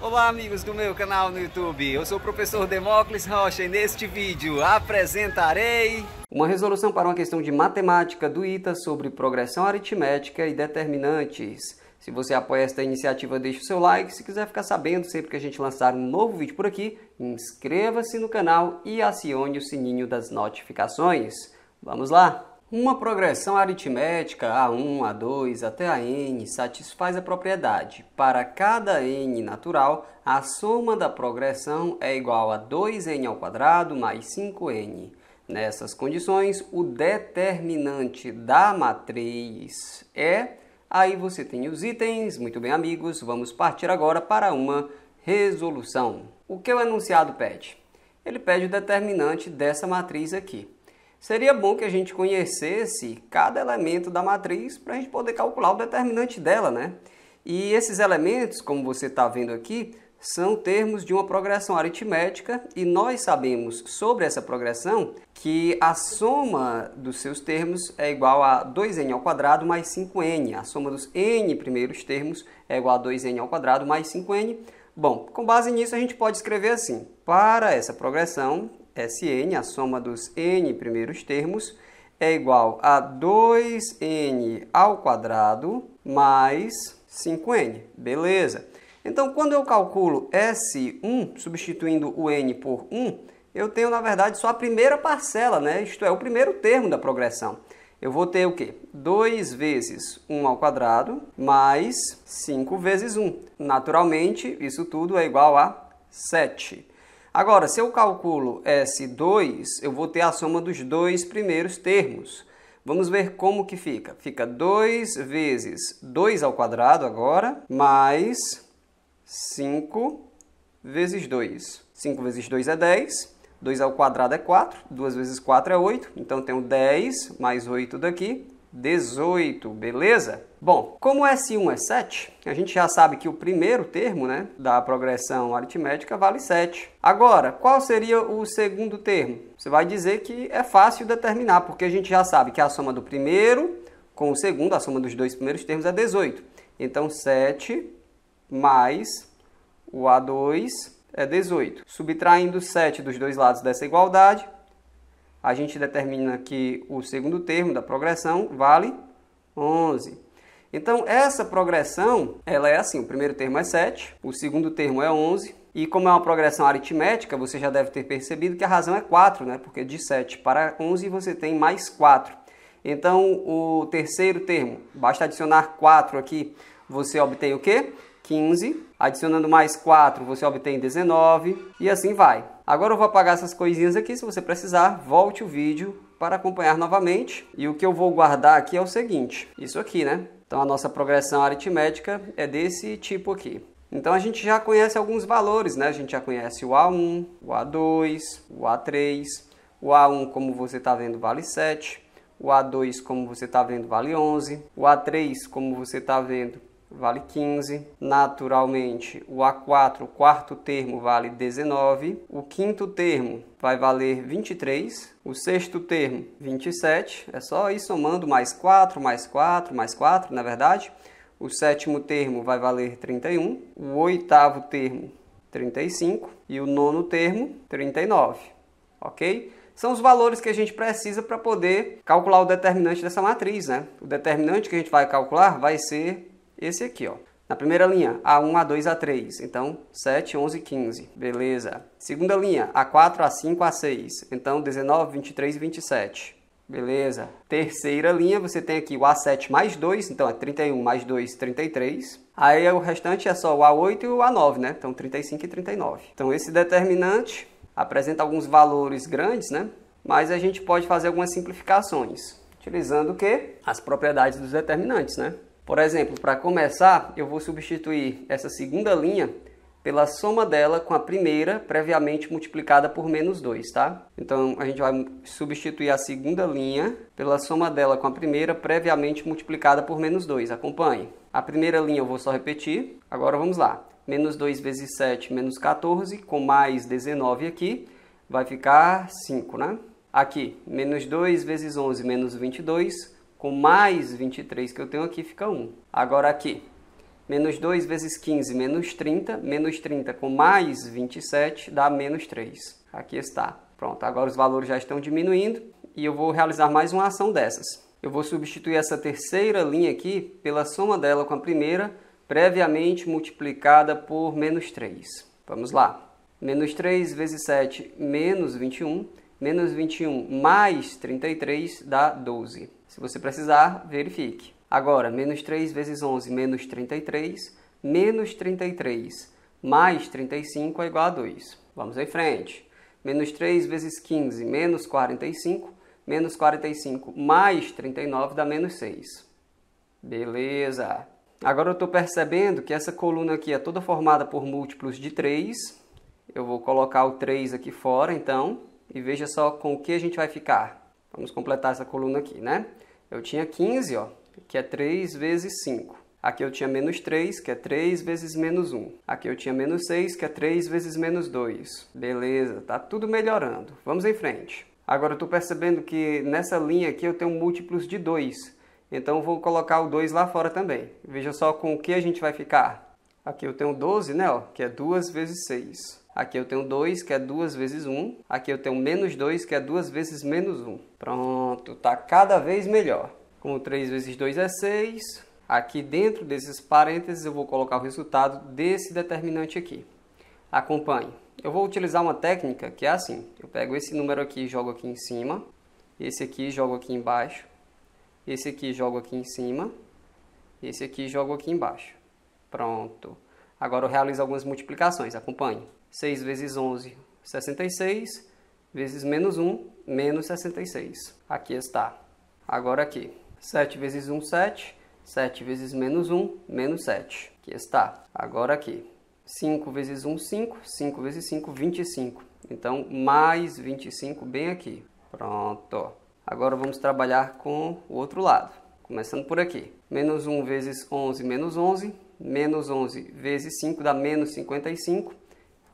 Olá amigos do meu canal no YouTube, eu sou o professor Demócles Rocha e neste vídeo apresentarei uma resolução para uma questão de matemática do ITA sobre progressão aritmética e determinantes. Se você apoia esta iniciativa, deixe o seu like. Se quiser ficar sabendo sempre que a gente lançar um novo vídeo por aqui, inscreva-se no canal e acione o sininho das notificações. Vamos lá! Uma progressão aritmética A1, A2 até a n satisfaz a propriedade. Para cada n natural, a soma da progressão é igual a 2n² mais 5n. Nessas condições, o determinante da matriz é... Aí você tem os itens. Muito bem, amigos, vamos partir agora para uma resolução. O que o enunciado pede? Ele pede o determinante dessa matriz aqui seria bom que a gente conhecesse cada elemento da matriz para a gente poder calcular o determinante dela, né? E esses elementos, como você está vendo aqui, são termos de uma progressão aritmética e nós sabemos sobre essa progressão que a soma dos seus termos é igual a 2n ao quadrado mais 5n. A soma dos n primeiros termos é igual a 2n ao quadrado mais 5n. Bom, com base nisso a gente pode escrever assim, para essa progressão Sn, a soma dos n primeiros termos, é igual a 2n ao quadrado mais 5n. Beleza. Então, quando eu calculo S1, substituindo o n por 1, eu tenho, na verdade, só a primeira parcela, né? isto é, o primeiro termo da progressão. Eu vou ter o quê? 2 vezes 1 ao quadrado mais 5 vezes 1. Naturalmente, isso tudo é igual a 7. Agora, se eu calculo S2, eu vou ter a soma dos dois primeiros termos. Vamos ver como que fica. Fica 2 vezes 2 ao quadrado agora, mais 5 vezes 2. 5 vezes 2 é 10, 2 ao quadrado é 4, 2 vezes 4 é 8, então tenho 10 mais 8 daqui, 18, beleza? Bom, como S1 é 7, é a gente já sabe que o primeiro termo né, da progressão aritmética vale 7. Agora, qual seria o segundo termo? Você vai dizer que é fácil determinar, porque a gente já sabe que a soma do primeiro com o segundo, a soma dos dois primeiros termos é 18. Então, 7 mais o A2 é 18. Subtraindo 7 dos dois lados dessa igualdade, a gente determina que o segundo termo da progressão vale 11. Então, essa progressão, ela é assim, o primeiro termo é 7, o segundo termo é 11, e como é uma progressão aritmética, você já deve ter percebido que a razão é 4, né? Porque de 7 para 11 você tem mais 4. Então, o terceiro termo, basta adicionar 4 aqui, você obtém o quê? 15. Adicionando mais 4, você obtém 19 e assim vai. Agora eu vou apagar essas coisinhas aqui, se você precisar, volte o vídeo para acompanhar novamente. E o que eu vou guardar aqui é o seguinte, isso aqui, né? Então a nossa progressão aritmética é desse tipo aqui. Então a gente já conhece alguns valores, né? A gente já conhece o A1, o A2, o A3. O A1, como você está vendo, vale 7. O A2, como você está vendo, vale 11. O A3, como você está vendo, vale 15. Naturalmente, o A4, o quarto termo, vale 19. O quinto termo vai valer 23. O sexto termo, 27. É só ir somando mais 4, mais 4, mais 4, na é verdade. O sétimo termo vai valer 31. O oitavo termo, 35. E o nono termo, 39. Ok? são os valores que a gente precisa para poder calcular o determinante dessa matriz, né? O determinante que a gente vai calcular vai ser esse aqui, ó. Na primeira linha, A1, A2, A3, então 7, 11, 15, beleza. Segunda linha, A4, A5, A6, então 19, 23, 27, beleza. Terceira linha, você tem aqui o A7 mais 2, então é 31 mais 2, 33. Aí o restante é só o A8 e o A9, né? Então 35 e 39. Então esse determinante apresenta alguns valores grandes, né? Mas a gente pode fazer algumas simplificações, utilizando o quê? As propriedades dos determinantes, né? Por exemplo, para começar, eu vou substituir essa segunda linha pela soma dela com a primeira, previamente multiplicada por menos 2, tá? Então, a gente vai substituir a segunda linha pela soma dela com a primeira, previamente multiplicada por menos 2. Acompanhe. A primeira linha eu vou só repetir. Agora, vamos lá. Menos 2 vezes 7, menos 14, com mais 19 aqui, vai ficar 5, né? Aqui, menos 2 vezes 11, menos 22, com mais 23 que eu tenho aqui fica 1. Agora aqui, menos 2 vezes 15, menos 30, menos 30 com mais 27 dá menos 3. Aqui está. Pronto, agora os valores já estão diminuindo e eu vou realizar mais uma ação dessas. Eu vou substituir essa terceira linha aqui pela soma dela com a primeira, previamente multiplicada por menos 3. Vamos lá. Menos 3 vezes 7, menos 21 menos 21 mais 33 dá 12. Se você precisar, verifique. Agora, menos 3 vezes 11 menos 33, menos 33 mais 35 é igual a 2. Vamos em frente. Menos 3 vezes 15 menos 45, menos 45 mais 39 dá menos 6. Beleza! Agora eu estou percebendo que essa coluna aqui é toda formada por múltiplos de 3. Eu vou colocar o 3 aqui fora, então e veja só com o que a gente vai ficar. Vamos completar essa coluna aqui, né? Eu tinha 15, ó, que é 3 vezes 5. Aqui eu tinha menos 3, que é 3 vezes menos 1. Aqui eu tinha menos 6, que é 3 vezes menos 2. Beleza, tá tudo melhorando. Vamos em frente. Agora eu tô percebendo que nessa linha aqui eu tenho múltiplos de 2. Então eu vou colocar o 2 lá fora também. Veja só com o que a gente vai ficar. Aqui eu tenho 12, né? Ó, que é 2 vezes 6. Aqui eu tenho 2, que é 2 vezes 1. Um. Aqui eu tenho menos 2, que é 2 vezes menos 1. Um. Pronto, está cada vez melhor. Como 3 vezes 2 é 6, aqui dentro desses parênteses eu vou colocar o resultado desse determinante aqui. Acompanhe. Eu vou utilizar uma técnica que é assim. Eu pego esse número aqui e jogo aqui em cima. Esse aqui jogo aqui embaixo. Esse aqui jogo aqui em cima. Esse aqui jogo aqui embaixo. Pronto. Agora eu realizo algumas multiplicações, acompanhe. 6 vezes 11, 66, vezes menos 1, menos 66. Aqui está. Agora aqui. 7 vezes 1, 7. 7 vezes menos 1, menos 7. Aqui está. Agora aqui. 5 vezes 1, 5. 5 vezes 5, 25. Então, mais 25 bem aqui. Pronto. Agora vamos trabalhar com o outro lado. Começando por aqui. Menos 1 vezes 11, menos 11 menos 11 vezes 5 dá menos 55.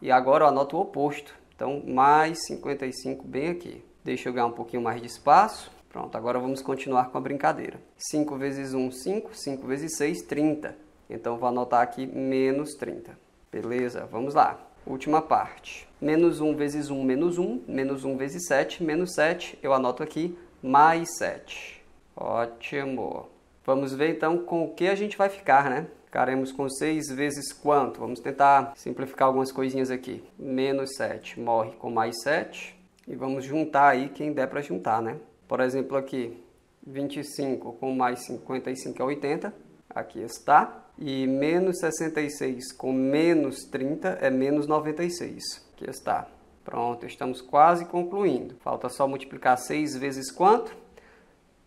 E agora eu anoto o oposto. Então, mais 55 bem aqui. Deixa eu ganhar um pouquinho mais de espaço. Pronto, agora vamos continuar com a brincadeira. 5 vezes 1, 5. 5 vezes 6, 30. Então, vou anotar aqui menos 30. Beleza, vamos lá. Última parte. Menos 1 vezes 1, menos 1. Menos 1 vezes 7, menos 7. Eu anoto aqui mais 7. Ótimo. Vamos ver, então, com o que a gente vai ficar, né? Ficaremos com 6 vezes quanto? Vamos tentar simplificar algumas coisinhas aqui. Menos 7 morre com mais 7. E vamos juntar aí quem der para juntar, né? Por exemplo, aqui, 25 com mais 55 é 80. Aqui está. E menos 66 com menos 30 é menos 96. Aqui está. Pronto, estamos quase concluindo. Falta só multiplicar 6 vezes quanto?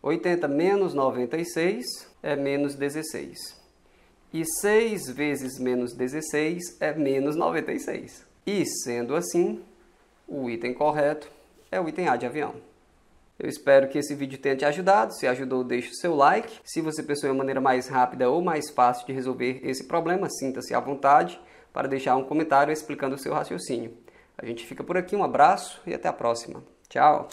80 menos 96 é menos 16. E 6 vezes menos 16 é menos 96. E sendo assim, o item correto é o item A de avião. Eu espero que esse vídeo tenha te ajudado. Se ajudou, deixe o seu like. Se você pensou em uma maneira mais rápida ou mais fácil de resolver esse problema, sinta-se à vontade para deixar um comentário explicando o seu raciocínio. A gente fica por aqui, um abraço e até a próxima. Tchau!